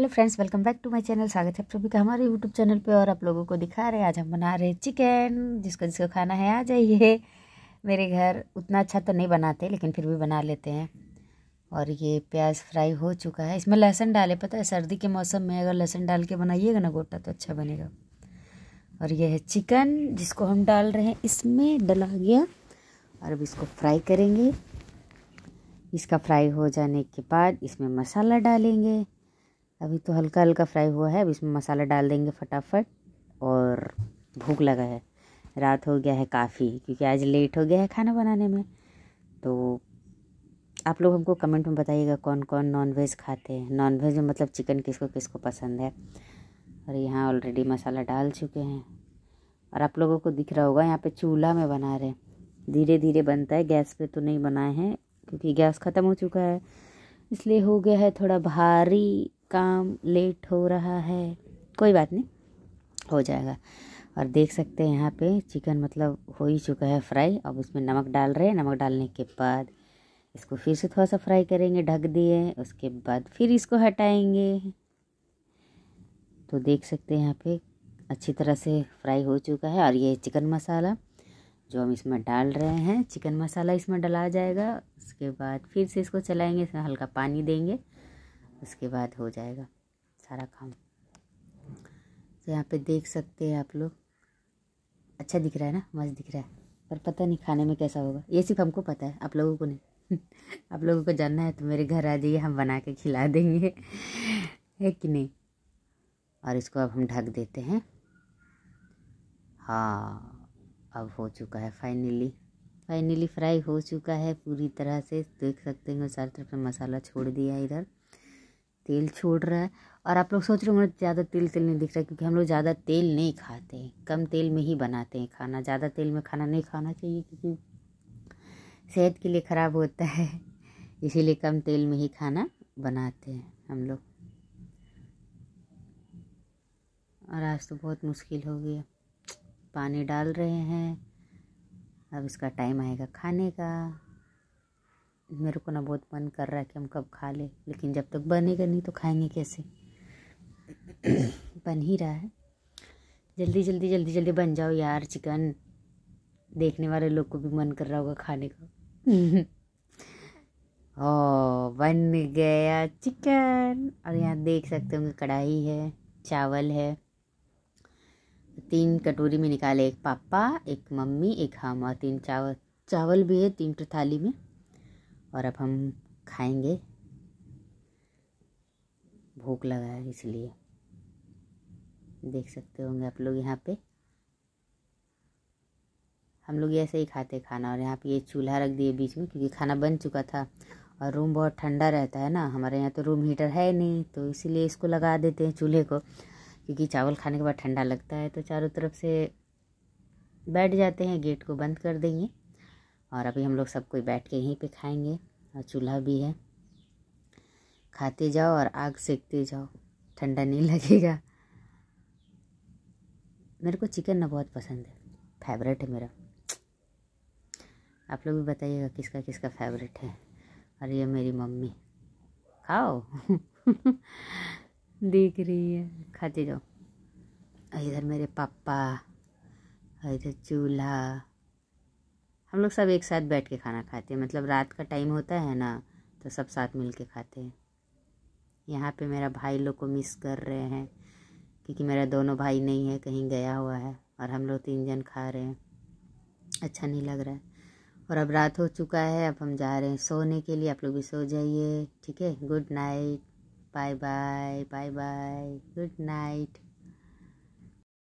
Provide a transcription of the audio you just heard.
hello friends welcome back to my channel स्वागत है आप सभी का हमारे यूट्यूब चैनल पे और आप लोगों को दिखा रहे हैं आज हम बना रहे हैं चिकन जिसको जिसको खाना है आ जाइए मेरे घर उतना अच्छा तो नहीं बनाते लेकिन फिर भी बना लेते हैं और ये प्याज फ्राई हो चुका है इसमें लहसुन डाले पता है सर्दी के मौसम में अगर लहसुन डाल के बनाइएगा ना गोटा तो अच्छा बनेगा और यह है चिकन जिसको हम डाल रहे हैं इसमें डला गया और अब इसको फ्राई करेंगे इसका फ्राई हो जाने के बाद इसमें मसाला डालेंगे अभी तो हल्का हल्का फ्राई हुआ है अब इसमें मसाला डाल देंगे फटाफट और भूख लगा है रात हो गया है काफ़ी क्योंकि आज लेट हो गया है खाना बनाने में तो आप लोग हमको कमेंट में बताइएगा कौन कौन नॉन वेज खाते हैं नॉनवेज में मतलब चिकन किसको किसको पसंद है और यहाँ ऑलरेडी मसाला डाल चुके हैं और आप लोगों को दिख रहा होगा यहाँ पे चूल्हा में बना रहे धीरे धीरे बनता है गैस पे तो नहीं बनाए हैं क्योंकि गैस ख़त्म हो चुका है इसलिए हो गया है थोड़ा भारी काम लेट हो रहा है कोई बात नहीं हो जाएगा और देख सकते हैं यहाँ पे चिकन मतलब हो ही चुका है फ्राई अब उसमें नमक डाल रहे हैं नमक डालने के बाद इसको फिर से थोड़ा सा फ्राई करेंगे ढक दिए उसके बाद फिर इसको हटाएंगे तो देख सकते हैं यहाँ पे अच्छी तरह से फ्राई हो चुका है और ये चिकन मसाला जो हम इसमें डाल रहे हैं चिकन मसाला इसमें डला जाएगा उसके बाद फिर से इसको चलाएंगे इसमें हल्का पानी देंगे उसके बाद हो जाएगा सारा काम तो यहाँ पे देख सकते हैं आप लोग अच्छा दिख रहा है ना मस्त दिख रहा है पर पता नहीं खाने में कैसा होगा ये सिर्फ हमको पता है आप लोगों को नहीं आप लोगों को जानना है तो मेरे घर आ जाइए हम बना के खिला देंगे है कि नहीं और इसको अब हम ढक देते हैं हाँ अब हो चुका है फाइनली फाइनली फ्राई हो चुका है पूरी तरह से देख सकते हैं सारी तरफ मसाला छोड़ दिया इधर तेल छोड़ रहा है और आप लोग सोच रहे होंगे ज़्यादा तेल तेल नहीं दिख रहा क्योंकि हम लोग ज़्यादा तेल नहीं खाते हैं कम तेल में ही बनाते हैं खाना ज़्यादा तेल में खाना नहीं खाना चाहिए क्योंकि सेहत के लिए ख़राब होता है इसीलिए कम तेल में ही खाना बनाते हैं हम लोग और आज तो बहुत मुश्किल हो गया पानी डाल रहे हैं अब इसका टाइम आएगा खाने का मेरे को ना बहुत मन कर रहा है कि हम कब खा ले लेकिन जब तक बनेगा नहीं तो खाएंगे कैसे बन ही रहा है जल्दी जल्दी जल्दी जल्दी बन जाओ यार चिकन देखने वाले लोग को भी मन कर रहा होगा खाने का ओ बन गया चिकन और यहाँ देख सकते होंगे कढ़ाई है चावल है तीन कटोरी में निकाले एक पापा एक मम्मी एक हम और तीन चावल चावल भी है तीन थाली में और अब हम खाएंगे भूख लगा है इसलिए देख सकते होंगे आप लोग यहाँ पे हम लोग ऐसे ही खाते खाना और यहाँ पे ये चूल्हा रख दिए बीच में क्योंकि खाना बन चुका था और रूम बहुत ठंडा रहता है ना हमारे यहाँ तो रूम हीटर है नहीं तो इसीलिए इसको लगा देते हैं चूल्हे को क्योंकि चावल खाने के बाद ठंडा लगता है तो चारों तरफ से बैठ जाते हैं गेट को बंद कर देंगे और अभी हम लोग सब कोई बैठ के यहीं पे खाएंगे और चूल्हा भी है खाते जाओ और आग सेकते जाओ ठंडा नहीं लगेगा मेरे को चिकन ना बहुत पसंद है फेवरेट है मेरा आप लोग भी बताइएगा किसका किसका फेवरेट है और ये मेरी मम्मी खाओ देख रही है खाते जाओ इधर मेरे पापा इधर चूल्हा हम लोग सब एक साथ बैठ के खाना खाते हैं मतलब रात का टाइम होता है ना तो सब साथ मिल के खाते हैं यहाँ पे मेरा भाई लोग को मिस कर रहे हैं क्योंकि मेरा दोनों भाई नहीं है कहीं गया हुआ है और हम लोग तीन जन खा रहे हैं अच्छा नहीं लग रहा है और अब रात हो चुका है अब हम जा रहे हैं सोने के लिए आप लोग भी सो जाइए ठीक है good night bye bye bye bye good night